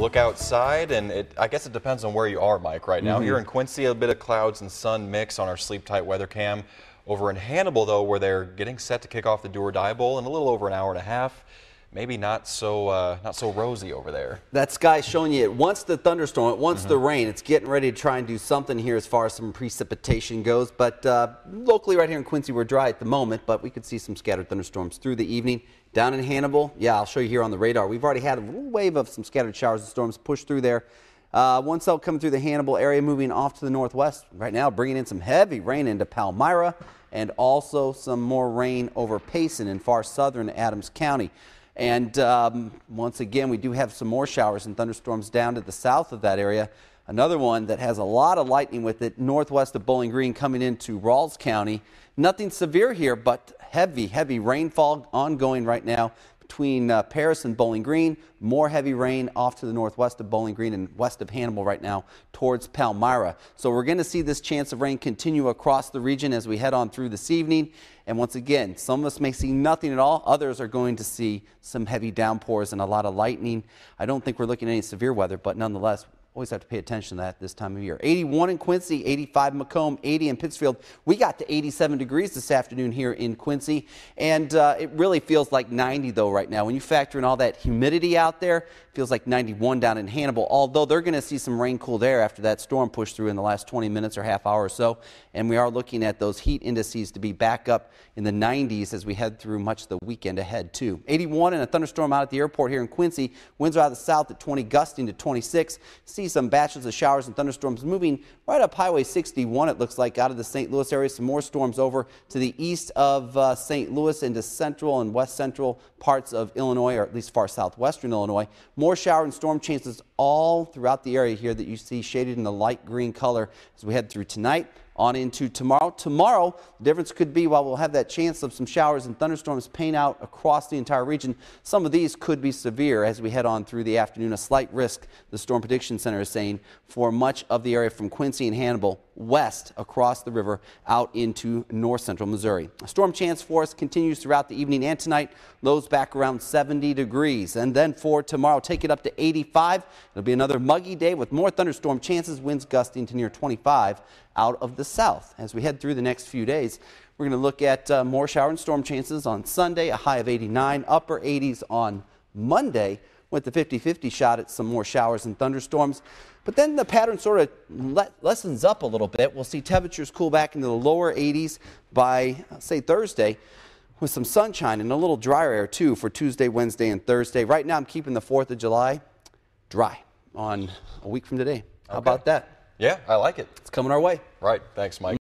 look outside, and it, I guess it depends on where you are, Mike, right now. Mm -hmm. Here in Quincy, a bit of clouds and sun mix on our sleep tight weather cam. Over in Hannibal, though, where they're getting set to kick off the Do or Die Bowl in a little over an hour and a half maybe not so uh, not so rosy over there. That sky's showing you it wants the thunderstorm, it wants mm -hmm. the mm-hmm. rain. It's getting ready to try and do something here as far as some precipitation goes. But uh, locally, right here in Quincy, we're dry at the moment, but we could see some scattered thunderstorms through the evening. Down in Hannibal, yeah, I'll show you here on the radar. We've already had a little wave of some scattered showers and storms push through there. Uh, one cell coming through the Hannibal area, moving off to the northwest right now, bringing in some heavy rain into Palmyra and also some more rain over Payson in far southern Adams County. And um, once again, we do have some more showers and thunderstorms down to the south of that area. Another one that has a lot of lightning with it northwest of Bowling Green coming into Rawls County. Nothing severe here, but heavy, heavy rainfall ongoing right now between uh, Paris and Bowling Green. More heavy rain off to the northwest of Bowling Green and west of Hannibal right now towards Palmyra. So we're going to see this chance of rain continue across the region as we head on through this evening. And once again, some of us may see nothing at all. Others are going to see some heavy downpours and a lot of lightning. I don't think we're looking at any severe weather, but nonetheless, Always have to pay attention to that this time of year. 81 in Quincy, 85 Macomb, 80 in Pittsfield. We got to 87 degrees this afternoon here in Quincy, and uh, it really feels like 90 though right now. When you factor in all that humidity out there, feels like 91 down in Hannibal. Although they're going to see some rain cooled air after that storm pushed through in the last 20 minutes or half hour or so, and we are looking at those heat indices to be back up in the 90s as we head through much of the weekend ahead too. 81 and a thunderstorm out at the airport here in Quincy. Winds are out of the south at 20, gusting to 26 see some batches of showers and thunderstorms moving right up Highway 61, it looks like, out of the St. Louis area. Some more storms over to the east of uh, St. Louis into central and west central parts of Illinois, or at least far southwestern Illinois. More shower and storm chances all throughout the area here that you see shaded in the light green color as we head through tonight on into tomorrow. Tomorrow, the difference could be while we'll have that chance of some showers and thunderstorms paint out across the entire region, some of these could be severe as we head on through the afternoon. A slight risk, the Storm Prediction Center is saying, for much of the area from Quincy and Hannibal west across the river out into north central Missouri. A storm chance for us continues throughout the evening and tonight. Lows back around 70 degrees. And then for tomorrow, take it up to 85. It'll be another muggy day with more thunderstorm chances, winds gusting to near 25 out of the south. As we head through the next few days, we're going to look at uh, more shower and storm chances on Sunday, a high of 89, upper 80s on Monday with the 50-50 shot at some more showers and thunderstorms. But then the pattern sort of lessens up a little bit. We'll see temperatures cool back into the lower 80s by, uh, say, Thursday with some sunshine and a little drier air, too, for Tuesday, Wednesday, and Thursday. Right now, I'm keeping the 4th of July dry on a week from today. How okay. about that? Yeah, I like it. It's coming our way. Right. Thanks, Mike.